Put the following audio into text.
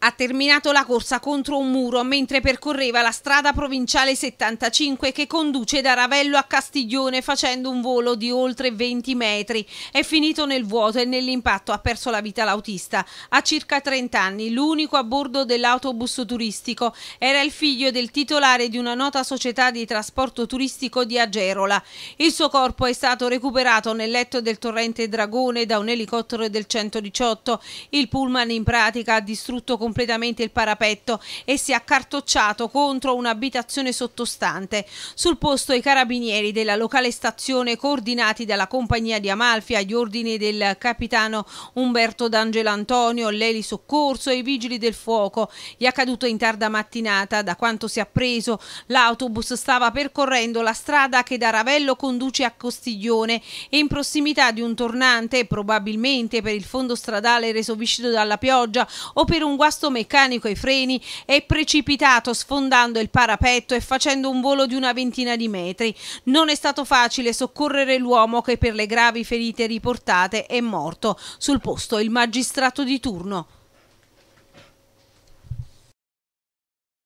Ha terminato la corsa contro un muro mentre percorreva la strada provinciale 75 che conduce da Ravello a Castiglione facendo un volo di oltre 20 metri. È finito nel vuoto e nell'impatto ha perso la vita l'autista. Ha circa 30 anni, l'unico a bordo dell'autobus turistico. Era il figlio del titolare di una nota società di trasporto turistico di Agerola. Il suo corpo è stato recuperato nel letto del torrente Dragone da un elicottero del 118. Il pullman in pratica ha distrutto completamente completamente il parapetto e si è accartocciato contro un'abitazione sottostante. Sul posto i carabinieri della locale stazione coordinati dalla compagnia di Amalfi agli ordini del capitano Umberto D'Angelo Antonio, l'Eli Soccorso e i vigili del fuoco. Gli è accaduto in tarda mattinata, da quanto si è appreso, l'autobus stava percorrendo la strada che da Ravello conduce a Costiglione e in prossimità di un tornante, probabilmente per il fondo stradale reso viscido dalla pioggia o per un guasto guasto meccanico ai freni, è precipitato sfondando il parapetto e facendo un volo di una ventina di metri. Non è stato facile soccorrere l'uomo che per le gravi ferite riportate è morto. Sul posto il magistrato di turno.